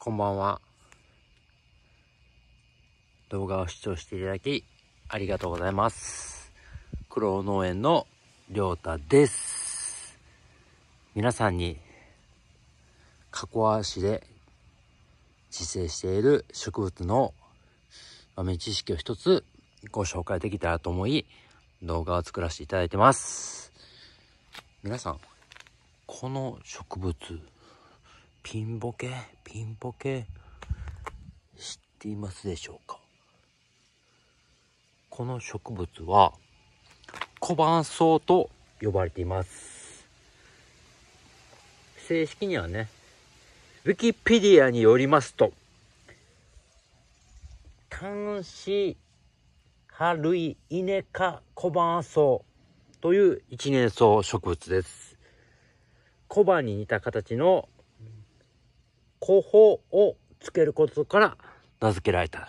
こんばんは。動画を視聴していただき、ありがとうございます。苦労農園のりょうたです。皆さんに、加古川市で自生している植物の豆知識を一つご紹介できたらと思い、動画を作らせていただいてます。皆さん、この植物、ピンボケ、ピンボケ、知っていますでしょうかこの植物は、小番草と呼ばれています。正式にはね、ウィキペディアによりますと、単子葉類イネ科小番草という一年草植物です。小判に似た形の古法をつけることから名付けられた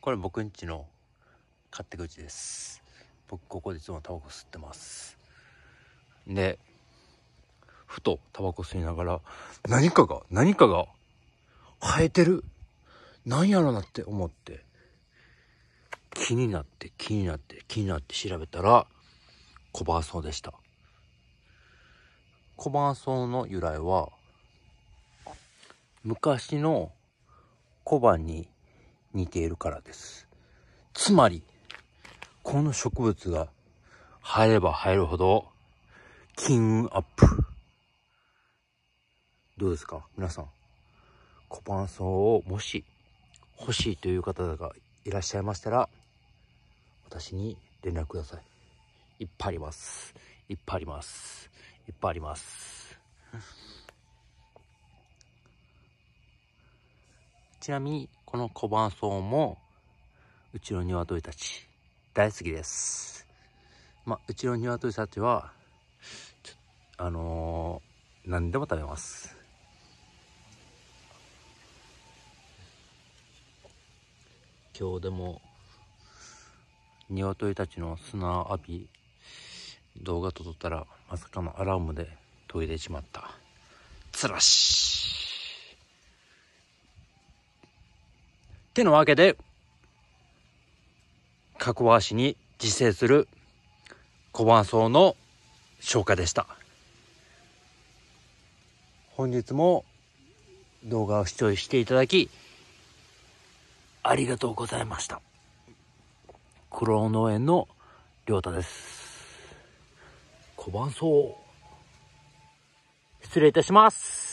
これ僕んちの勝手口です僕ここでいつもタバコ吸ってますでふとタバコ吸いながら何かが何かが生えてるなんやろなって思って気になって気になって気になって調べたらコバーソーでした小ソウの由来は、昔の小判に似ているからです。つまり、この植物が入れば入るほど、金運アップ。どうですか皆さん。小判草をもし欲しいという方がいらっしゃいましたら、私に連絡ください。いっぱいあります。いっぱいあります。いっぱいあります。ちなみに、この小判草も、うちの鶏たち、大好きです。まあ、うちの鶏たちは、ちあのー、何でも食べます。今日でも、鶏たちの砂浴び動画と撮ったらまさかのアラームで途切れちまったつらしってのわけでかこ川しに自生する小判草の消化でした本日も動画を視聴していただきありがとうございました。黒労農園の良太です。小判失礼いたします。